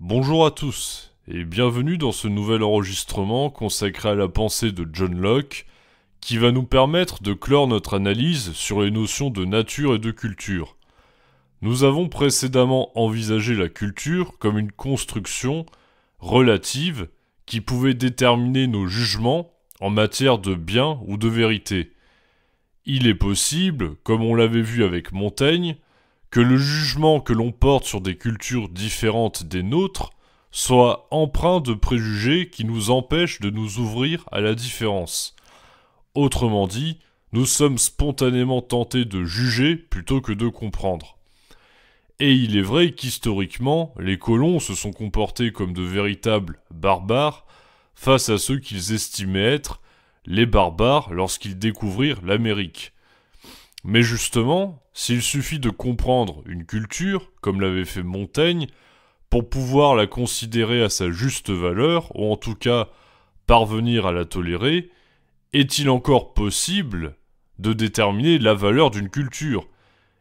Bonjour à tous et bienvenue dans ce nouvel enregistrement consacré à la pensée de John Locke qui va nous permettre de clore notre analyse sur les notions de nature et de culture. Nous avons précédemment envisagé la culture comme une construction relative qui pouvait déterminer nos jugements en matière de bien ou de vérité. Il est possible, comme on l'avait vu avec Montaigne, que le jugement que l'on porte sur des cultures différentes des nôtres soit empreint de préjugés qui nous empêchent de nous ouvrir à la différence. Autrement dit, nous sommes spontanément tentés de juger plutôt que de comprendre. Et il est vrai qu'historiquement, les colons se sont comportés comme de véritables barbares face à ceux qu'ils estimaient être les barbares lorsqu'ils découvrirent l'Amérique. Mais justement, s'il suffit de comprendre une culture, comme l'avait fait Montaigne, pour pouvoir la considérer à sa juste valeur, ou en tout cas parvenir à la tolérer, est-il encore possible de déterminer la valeur d'une culture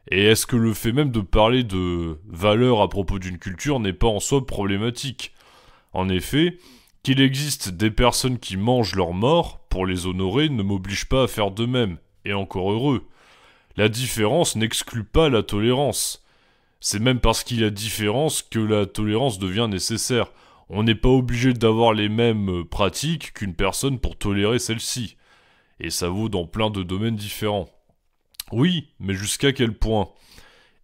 Et est-ce que le fait même de parler de valeur à propos d'une culture n'est pas en soi problématique En effet, qu'il existe des personnes qui mangent leur mort, pour les honorer, ne m'oblige pas à faire de même, et encore heureux. La différence n'exclut pas la tolérance. C'est même parce qu'il y a différence que la tolérance devient nécessaire. On n'est pas obligé d'avoir les mêmes euh, pratiques qu'une personne pour tolérer celle-ci. Et ça vaut dans plein de domaines différents. Oui, mais jusqu'à quel point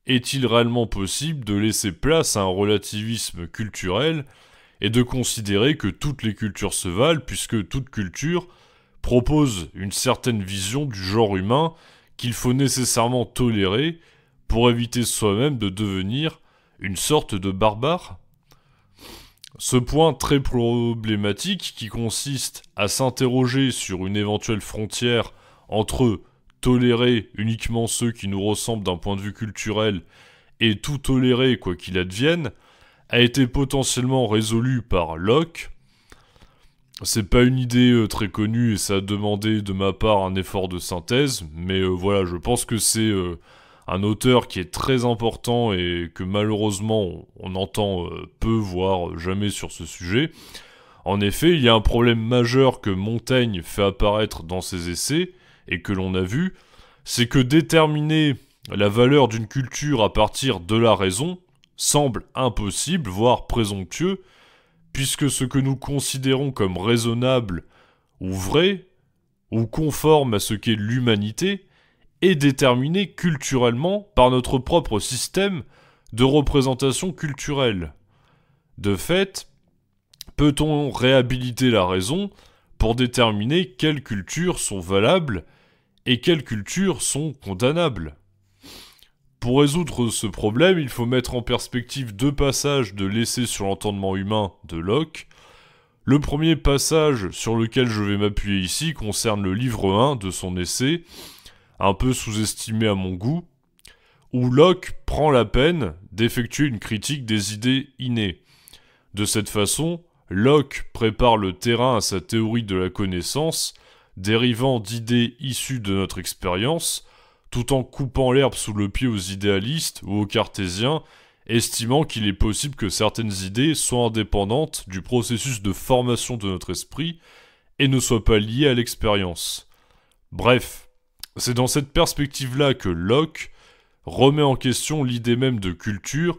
Est-il réellement possible de laisser place à un relativisme culturel et de considérer que toutes les cultures se valent puisque toute culture propose une certaine vision du genre humain qu'il faut nécessairement tolérer pour éviter soi-même de devenir une sorte de barbare Ce point très problématique qui consiste à s'interroger sur une éventuelle frontière entre tolérer uniquement ceux qui nous ressemblent d'un point de vue culturel et tout tolérer quoi qu'il advienne, a été potentiellement résolu par Locke, c'est pas une idée euh, très connue et ça a demandé de ma part un effort de synthèse, mais euh, voilà, je pense que c'est euh, un auteur qui est très important et que malheureusement on entend peu, voire jamais sur ce sujet. En effet, il y a un problème majeur que Montaigne fait apparaître dans ses essais et que l'on a vu, c'est que déterminer la valeur d'une culture à partir de la raison semble impossible, voire présomptueux, puisque ce que nous considérons comme raisonnable ou vrai, ou conforme à ce qu'est l'humanité, est déterminé culturellement par notre propre système de représentation culturelle. De fait, peut-on réhabiliter la raison pour déterminer quelles cultures sont valables et quelles cultures sont condamnables pour résoudre ce problème, il faut mettre en perspective deux passages de l'essai sur l'entendement humain de Locke. Le premier passage sur lequel je vais m'appuyer ici concerne le livre 1 de son essai, un peu sous-estimé à mon goût, où Locke prend la peine d'effectuer une critique des idées innées. De cette façon, Locke prépare le terrain à sa théorie de la connaissance, dérivant d'idées issues de notre expérience, tout en coupant l'herbe sous le pied aux idéalistes ou aux cartésiens, estimant qu'il est possible que certaines idées soient indépendantes du processus de formation de notre esprit et ne soient pas liées à l'expérience. Bref, c'est dans cette perspective-là que Locke remet en question l'idée même de culture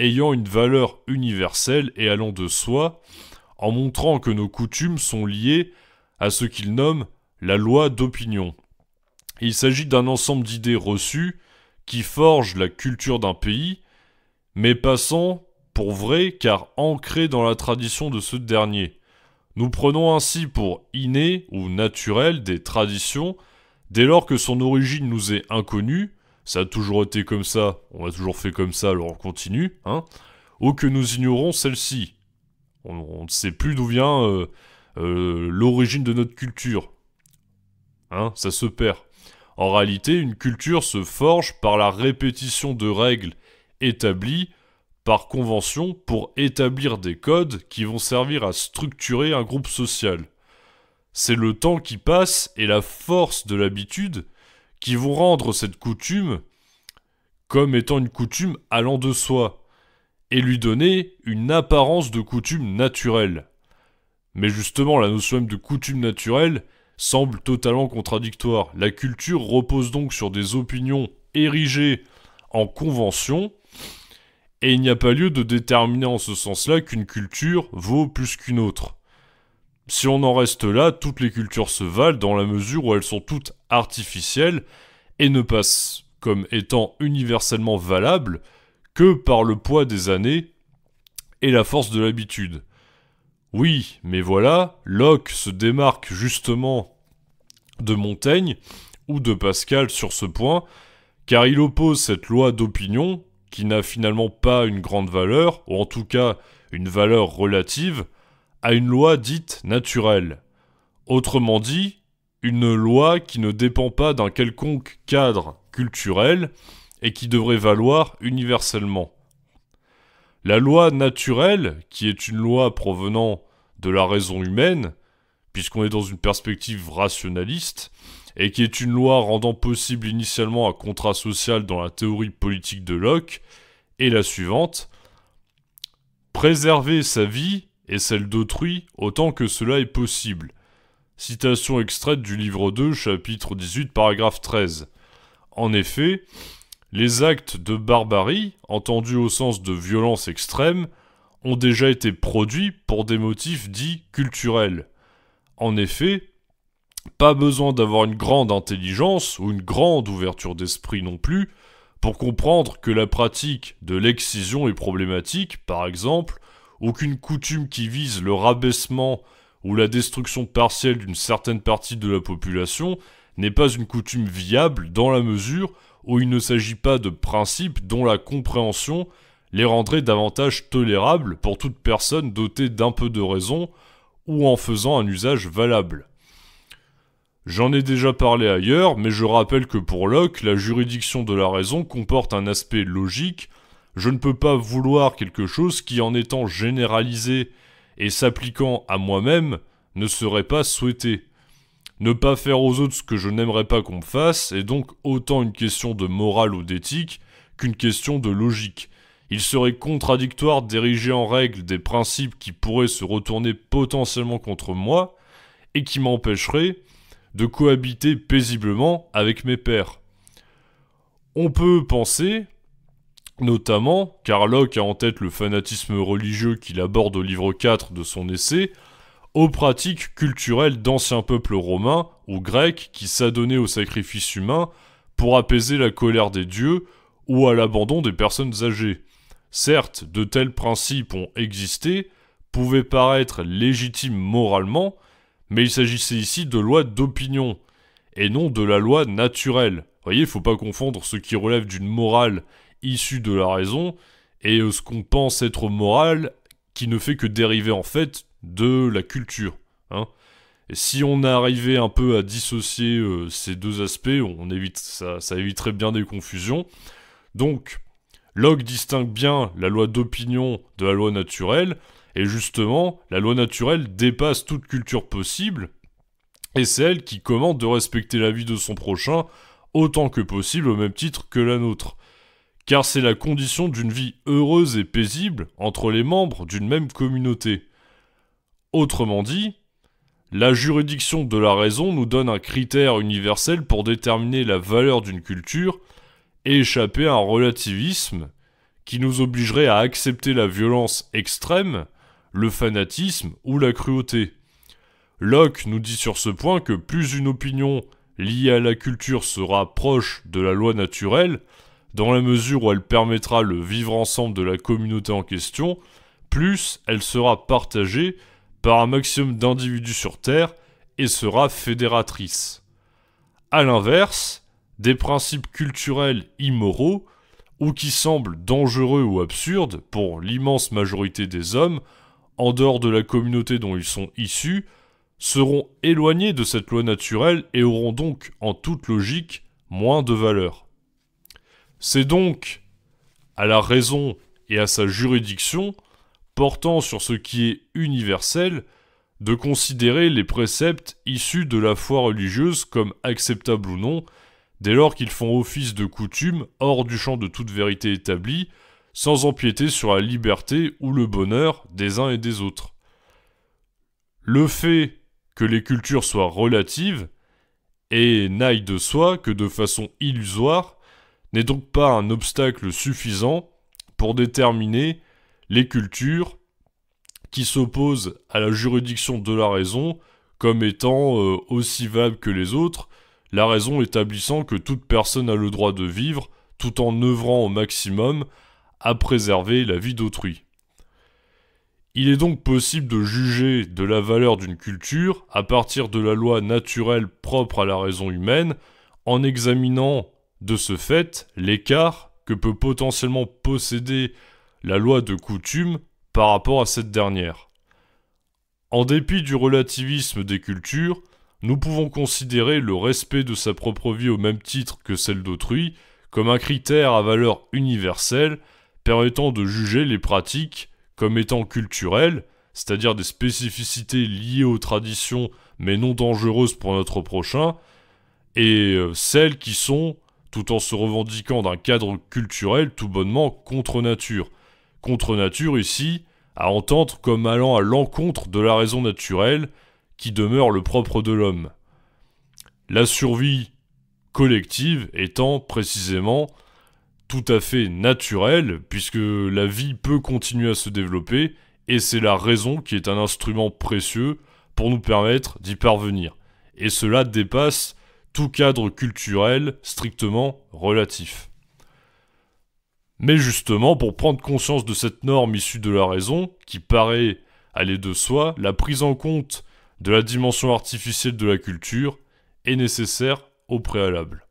ayant une valeur universelle et allant de soi, en montrant que nos coutumes sont liées à ce qu'il nomme la loi d'opinion. Il s'agit d'un ensemble d'idées reçues qui forgent la culture d'un pays, mais passons pour vrai car ancrées dans la tradition de ce dernier. Nous prenons ainsi pour inné ou naturel des traditions dès lors que son origine nous est inconnue, ça a toujours été comme ça, on a toujours fait comme ça, alors on continue, hein, ou que nous ignorons celle-ci. On, ne sait plus d'où vient euh, euh, l'origine de notre culture. Hein, ça se perd. En réalité, une culture se forge par la répétition de règles établies par convention pour établir des codes qui vont servir à structurer un groupe social. C'est le temps qui passe et la force de l'habitude qui vont rendre cette coutume comme étant une coutume allant de soi, et lui donner une apparence de coutume naturelle. Mais justement, la notion même de coutume naturelle semble totalement contradictoire. La culture repose donc sur des opinions érigées en convention, et il n'y a pas lieu de déterminer en ce sens-là qu'une culture vaut plus qu'une autre. Si on en reste là, toutes les cultures se valent dans la mesure où elles sont toutes artificielles et ne passent comme étant universellement valables que par le poids des années et la force de l'habitude. Oui, mais voilà, Locke se démarque justement de Montaigne ou de Pascal sur ce point, car il oppose cette loi d'opinion, qui n'a finalement pas une grande valeur, ou en tout cas une valeur relative, à une loi dite naturelle. Autrement dit, une loi qui ne dépend pas d'un quelconque cadre culturel et qui devrait valoir universellement. La loi naturelle, qui est une loi provenant de la raison humaine, puisqu'on est dans une perspective rationaliste, et qui est une loi rendant possible initialement un contrat social dans la théorie politique de Locke, est la suivante. Préserver sa vie et celle d'autrui autant que cela est possible. Citation extraite du livre 2, chapitre 18, paragraphe 13. En effet, les actes de barbarie, entendus au sens de violence extrême, ont déjà été produits pour des motifs dits culturels. En effet, pas besoin d'avoir une grande intelligence ou une grande ouverture d'esprit non plus pour comprendre que la pratique de l'excision est problématique, par exemple, aucune coutume qui vise le rabaissement ou la destruction partielle d'une certaine partie de la population n'est pas une coutume viable dans la mesure où il ne s'agit pas de principes dont la compréhension les rendrait davantage tolérables pour toute personne dotée d'un peu de raison ou en faisant un usage valable. J'en ai déjà parlé ailleurs, mais je rappelle que pour Locke, la juridiction de la raison comporte un aspect logique. Je ne peux pas vouloir quelque chose qui, en étant généralisé et s'appliquant à moi-même, ne serait pas souhaité ne pas faire aux autres ce que je n'aimerais pas qu'on me fasse est donc autant une question de morale ou d'éthique qu'une question de logique. Il serait contradictoire d'ériger en règle des principes qui pourraient se retourner potentiellement contre moi et qui m'empêcheraient de cohabiter paisiblement avec mes pères. On peut penser, notamment, car Locke a en tête le fanatisme religieux qu'il aborde au livre 4 de son essai, aux pratiques culturelles d'anciens peuples romains ou grecs qui s'adonnaient au sacrifice humain pour apaiser la colère des dieux ou à l'abandon des personnes âgées. Certes, de tels principes ont existé, pouvaient paraître légitimes moralement, mais il s'agissait ici de lois d'opinion, et non de la loi naturelle. Voyez, faut pas confondre ce qui relève d'une morale issue de la raison et ce qu'on pense être moral qui ne fait que dériver en fait de la culture. Hein. Et si on arrivait un peu à dissocier euh, ces deux aspects, on évite, ça, ça éviterait bien des confusions. Donc, Locke distingue bien la loi d'opinion de la loi naturelle, et justement, la loi naturelle dépasse toute culture possible, et c'est elle qui commande de respecter la vie de son prochain autant que possible au même titre que la nôtre. Car c'est la condition d'une vie heureuse et paisible entre les membres d'une même communauté. Autrement dit, la juridiction de la raison nous donne un critère universel pour déterminer la valeur d'une culture et échapper à un relativisme qui nous obligerait à accepter la violence extrême, le fanatisme ou la cruauté. Locke nous dit sur ce point que plus une opinion liée à la culture sera proche de la loi naturelle, dans la mesure où elle permettra le vivre ensemble de la communauté en question, plus elle sera partagée par un maximum d'individus sur Terre et sera fédératrice. A l'inverse, des principes culturels immoraux ou qui semblent dangereux ou absurdes pour l'immense majorité des hommes, en dehors de la communauté dont ils sont issus, seront éloignés de cette loi naturelle et auront donc, en toute logique, moins de valeur. C'est donc à la raison et à sa juridiction portant sur ce qui est universel, de considérer les préceptes issus de la foi religieuse comme acceptables ou non, dès lors qu'ils font office de coutume hors du champ de toute vérité établie, sans empiéter sur la liberté ou le bonheur des uns et des autres. Le fait que les cultures soient relatives, et n'aillent de soi que de façon illusoire, n'est donc pas un obstacle suffisant pour déterminer les cultures qui s'opposent à la juridiction de la raison comme étant euh, aussi valable que les autres, la raison établissant que toute personne a le droit de vivre tout en œuvrant au maximum à préserver la vie d'autrui. Il est donc possible de juger de la valeur d'une culture à partir de la loi naturelle propre à la raison humaine en examinant de ce fait l'écart que peut potentiellement posséder la loi de coutume par rapport à cette dernière. En dépit du relativisme des cultures, nous pouvons considérer le respect de sa propre vie au même titre que celle d'autrui comme un critère à valeur universelle permettant de juger les pratiques comme étant culturelles, c'est-à-dire des spécificités liées aux traditions mais non dangereuses pour notre prochain, et euh, celles qui sont, tout en se revendiquant d'un cadre culturel tout bonnement contre nature, contre nature ici, à entendre comme allant à l'encontre de la raison naturelle, qui demeure le propre de l'homme. La survie collective étant précisément tout à fait naturelle, puisque la vie peut continuer à se développer, et c'est la raison qui est un instrument précieux pour nous permettre d'y parvenir. Et cela dépasse tout cadre culturel strictement relatif. Mais justement, pour prendre conscience de cette norme issue de la raison, qui paraît aller de soi, la prise en compte de la dimension artificielle de la culture est nécessaire au préalable.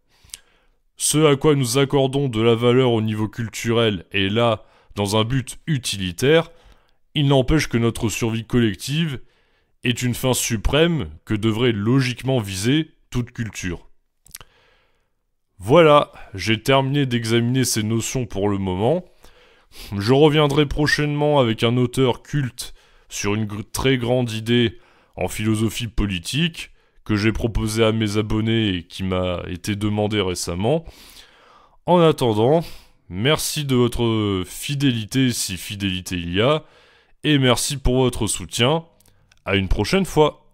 Ce à quoi nous accordons de la valeur au niveau culturel est là dans un but utilitaire, il n'empêche que notre survie collective est une fin suprême que devrait logiquement viser toute culture. Voilà, j'ai terminé d'examiner ces notions pour le moment. Je reviendrai prochainement avec un auteur culte sur une très grande idée en philosophie politique que j'ai proposée à mes abonnés et qui m'a été demandée récemment. En attendant, merci de votre fidélité si fidélité il y a, et merci pour votre soutien. À une prochaine fois